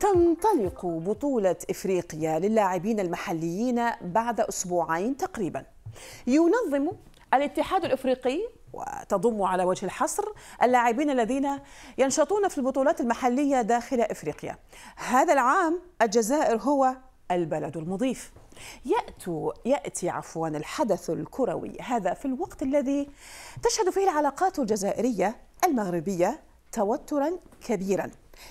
تنطلق بطولة إفريقيا للاعبين المحليين بعد أسبوعين تقريبا ينظم الاتحاد الإفريقي وتضم على وجه الحصر اللاعبين الذين ينشطون في البطولات المحلية داخل إفريقيا هذا العام الجزائر هو البلد المضيف يأتوا يأتي عفوا الحدث الكروي هذا في الوقت الذي تشهد فيه العلاقات الجزائرية المغربية توترا كبيرا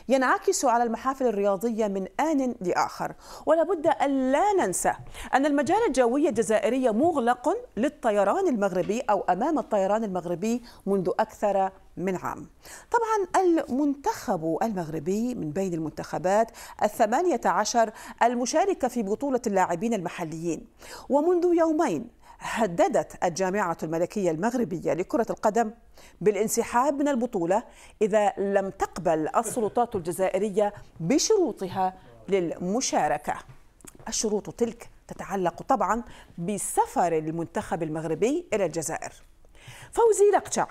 ينعكس على المحافل الرياضية من آن لآخر ولابد أن لا ننسى أن المجال الجوي الجزائري مغلق للطيران المغربي أو أمام الطيران المغربي منذ أكثر من عام طبعا المنتخب المغربي من بين المنتخبات الثمانية عشر المشاركة في بطولة اللاعبين المحليين ومنذ يومين هددت الجامعة الملكية المغربية لكرة القدم بالانسحاب من البطولة إذا لم تقبل السلطات الجزائرية بشروطها للمشاركة الشروط تلك تتعلق طبعا بسفر المنتخب المغربي إلى الجزائر فوزي لقشع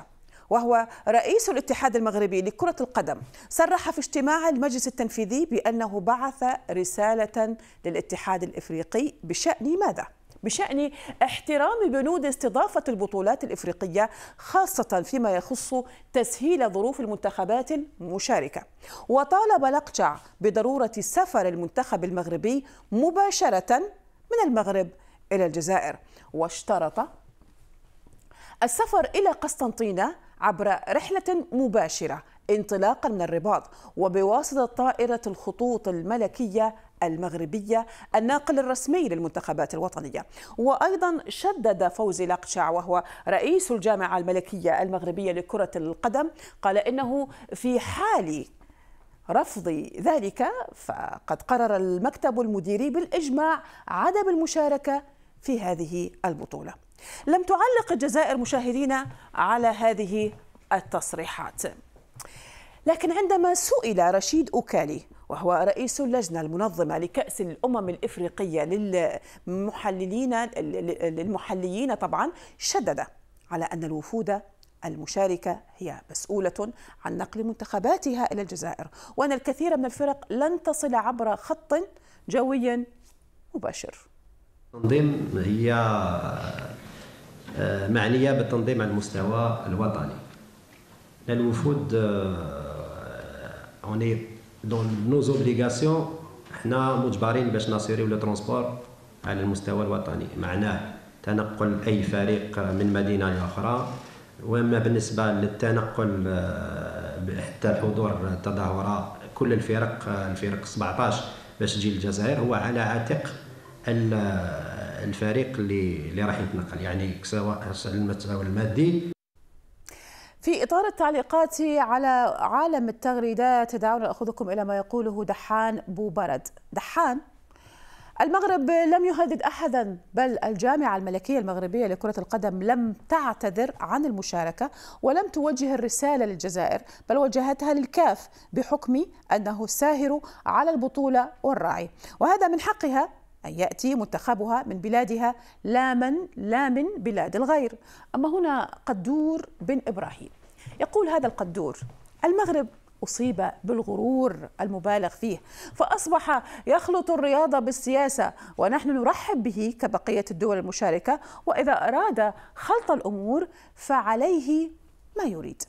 وهو رئيس الاتحاد المغربي لكرة القدم صرح في اجتماع المجلس التنفيذي بأنه بعث رسالة للاتحاد الإفريقي بشأن ماذا؟ بشأن احترام بنود استضافة البطولات الإفريقية خاصة فيما يخص تسهيل ظروف المنتخبات المشاركة وطالب لقجع بضرورة سفر المنتخب المغربي مباشرة من المغرب إلى الجزائر واشترط السفر إلى قسطنطينة عبر رحلة مباشرة انطلاقا من الرباط وبواسطة طائرة الخطوط الملكية المغربية الناقل الرسمي للمنتخبات الوطنية وأيضا شدد فوزي لقشع وهو رئيس الجامعة الملكية المغربية لكرة القدم قال إنه في حال رفض ذلك فقد قرر المكتب المديري بالإجماع عدم المشاركة في هذه البطولة لم تعلق الجزائر مشاهدينا على هذه التصريحات لكن عندما سئل رشيد أوكالي وهو رئيس اللجنة المنظمة لكأس الأمم الإفريقية للمحللين للمحليين طبعا شدد على أن الوفود المشاركة هي مسؤولة عن نقل منتخباتها إلى الجزائر وأن الكثير من الفرق لن تصل عبر خط جوي مباشر التنظيم هي آه، معنية بالتنظيم على المستوى الوطني الوفود آه، اوني دون نو زوبليغاسيون حنا مجبرين باش ناسيريو لو ترونسبور على المستوى الوطني معناه تنقل اي فريق من مدينه لاخرى واما بالنسبه للتنقل آه، حتى الحضور تظاهره كل الفرق آه، الفرق 17 باش تجي للجزائر هو على عاتق آه، الفريق اللي اللي راح يتنقل يعني سواء على المستوى المادي في إطار التعليقات على عالم التغريدات دعونا نأخذكم إلى ما يقوله دحان بوبرد دحان المغرب لم يهدد احدا بل الجامعه الملكيه المغربيه لكره القدم لم تعتذر عن المشاركه ولم توجه الرساله للجزائر بل وجهتها للكاف بحكم انه الساهر على البطوله والراعي وهذا من حقها أن يأتي منتخبها من بلادها لا من لا من بلاد الغير أما هنا قدور بن إبراهيم يقول هذا القدور المغرب أصيب بالغرور المبالغ فيه فأصبح يخلط الرياضة بالسياسة ونحن نرحب به كبقية الدول المشاركة وإذا أراد خلط الأمور فعليه ما يريد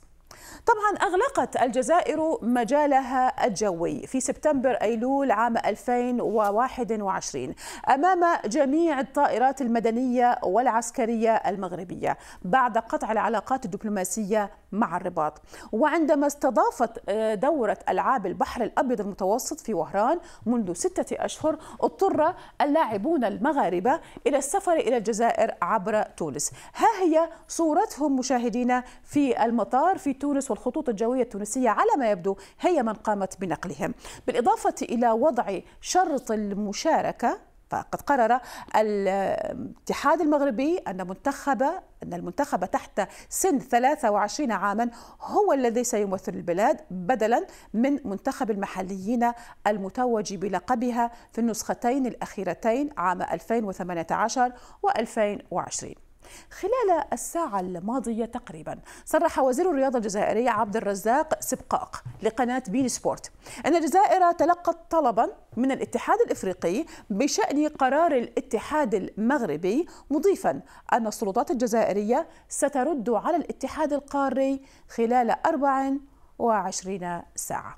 طبعا أغلقت الجزائر مجالها الجوي في سبتمبر أيلول عام 2021 أمام جميع الطائرات المدنية والعسكرية المغربية بعد قطع العلاقات الدبلوماسية مع الرباط وعندما استضافت آه، دورة ألعاب البحر الأبيض المتوسط في وهران منذ ستة أشهر اضطر اللاعبون المغاربة إلى السفر إلى الجزائر عبر تونس ها هي صورتهم مشاهدينا في المطار في تونس تونس والخطوط الجوية التونسية على ما يبدو هي من قامت بنقلهم بالإضافة إلى وضع شرط المشاركة فقد قرر الاتحاد المغربي أن منتخب أن المنتخب تحت سن 23 عاما هو الذي سيمثل البلاد بدلا من منتخب المحليين المتوج بلقبها في النسختين الأخيرتين عام 2018 و2020 خلال الساعة الماضية تقريبا صرح وزير الرياضة الجزائرية عبد الرزاق سبقاق لقناة بين سبورت أن الجزائر تلقت طلبا من الاتحاد الإفريقي بشأن قرار الاتحاد المغربي مضيفا أن السلطات الجزائرية سترد على الاتحاد القاري خلال 24 ساعة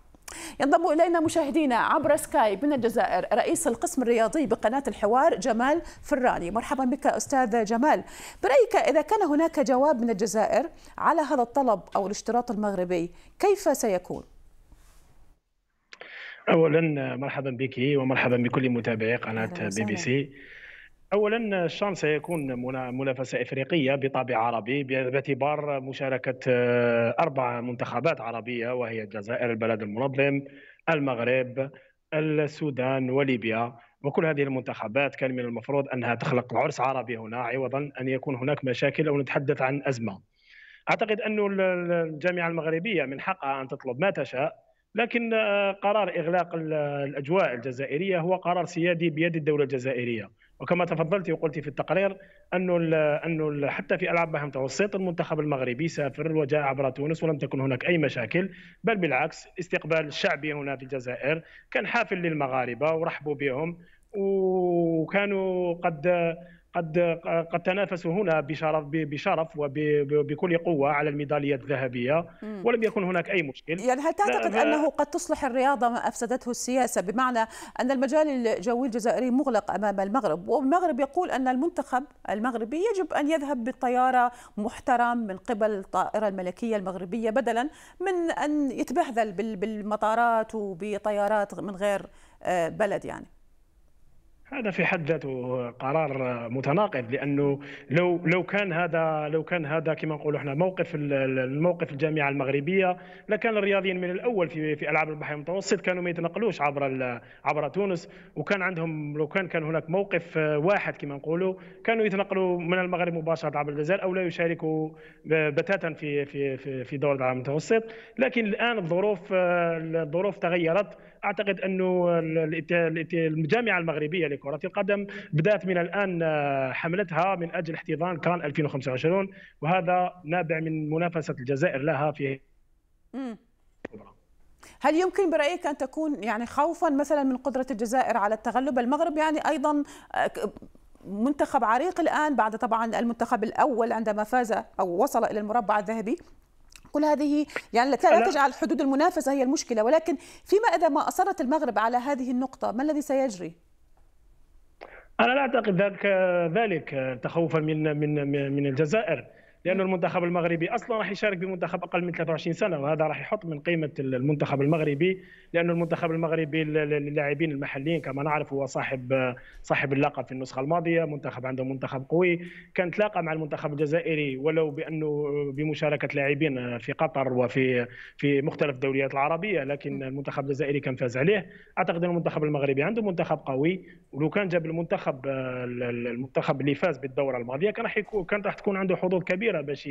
ينضم الينا مشاهدينا عبر سكايب من الجزائر رئيس القسم الرياضي بقناه الحوار جمال فراني، مرحبا بك استاذ جمال. برايك اذا كان هناك جواب من الجزائر على هذا الطلب او الاشتراط المغربي، كيف سيكون؟ اولا مرحبا بك ومرحبا بكل متابعي قناه بي بي سي. اولا الشان سيكون منافسه افريقيه بطابع عربي باعتبار مشاركه آه، اربع منتخبات عربيه وهي الجزائر البلد المنظم المغرب السودان وليبيا وكل هذه المنتخبات كان من المفروض انها تخلق عرس عربي هنا عوضا ان يكون هناك مشاكل او نتحدث عن ازمه. اعتقد انه الجامعه المغربيه من حقها ان تطلب ما تشاء لكن آه، قرار اغلاق الاجواء الجزائريه هو قرار سيادي بيد الدوله الجزائريه. وكما تفضلت وقلت في التقرير انه انه حتى في العاب مهام متوسط المنتخب المغربي سافر وجاء عبر تونس ولم تكن هناك اي مشاكل بل بالعكس استقبال الشعبي هنا في الجزائر كان حافل للمغاربه ورحبوا بهم وكانوا قد قد قد تنافسوا هنا بشرف بشرف وبكل قوه على الميداليه الذهبيه ولم يكن هناك اي مشكل يعني هل تعتقد انه قد تصلح الرياضه ما افسدته السياسه بمعنى ان المجال الجوي الجزائري مغلق امام المغرب والمغرب يقول ان المنتخب المغربي يجب ان يذهب بطياره محترم من قبل الطائره الملكيه المغربيه بدلا من ان يتبهذل بالمطارات وبطيارات من غير آه، بلد يعني هذا في حد ذاته قرار متناقض لانه لو لو كان هذا لو كان هذا كما نقولوا احنا موقف الموقف الجامعه المغربيه لكان الرياضيين من الاول في في العاب البحر المتوسط كانوا ما يتنقلوش عبر عبر تونس وكان عندهم لو كان كان هناك موقف واحد كما نقولوا كانوا يتنقلوا من المغرب مباشره عبر الجزائر او لا يشاركوا بتاتا في في في, دور العالم المتوسط لكن الان الظروف الظروف تغيرت اعتقد انه الجامعه المغربيه لكره القدم بدات من الان آه، حملتها من اجل احتضان كان 2025 وهذا نابع من منافسه الجزائر لها في هل يمكن برايك ان تكون يعني خوفا مثلا من قدره الجزائر على التغلب المغرب يعني ايضا آه، منتخب عريق الان بعد طبعا المنتخب الاول عندما فاز او وصل الى المربع الذهبي كل هذه يعني لا تجعل حدود المنافسة هي المشكلة ولكن فيما إذا ما أصرت المغرب على هذه النقطة ما الذي سيجري؟ أنا لا أعتقد ذلك ذلك تخوفا من من من الجزائر لانه المنتخب المغربي اصلا راح يشارك بمنتخب اقل من 23 سنه وهذا راح يحط من قيمه المنتخب المغربي لانه المنتخب المغربي للاعبين المحليين كما نعرف هو صاحب صاحب اللقب في النسخه الماضيه منتخب عنده منتخب قوي كان تلاقى مع المنتخب الجزائري ولو بانه بمشاركه لاعبين في قطر وفي في مختلف الدوريات العربيه لكن المنتخب الجزائري كان فاز عليه اعتقد ان المنتخب المغربي عنده منتخب قوي ولو كان جاب المنتخب المنتخب اللي فاز بالدوره الماضيه كان راح يكون كانت راح تكون عنده حظوظ كبيره كبيره باش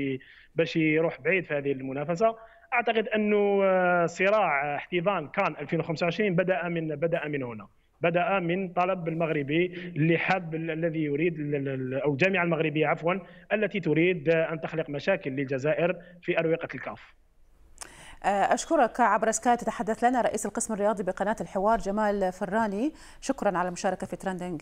باش يروح بعيد في هذه المنافسه اعتقد انه آه، صراع آه، احتضان كان 2025 بدا من بدا من هنا بدا من طلب المغربي اللي حاب الذي يريد او الجامعه المغربيه عفوا التي تريد آه، ان تخلق مشاكل للجزائر في اروقه الكاف أشكرك عبر سكاي تتحدث لنا رئيس القسم الرياضي بقناة الحوار جمال فراني شكرا على المشاركة في ترندنج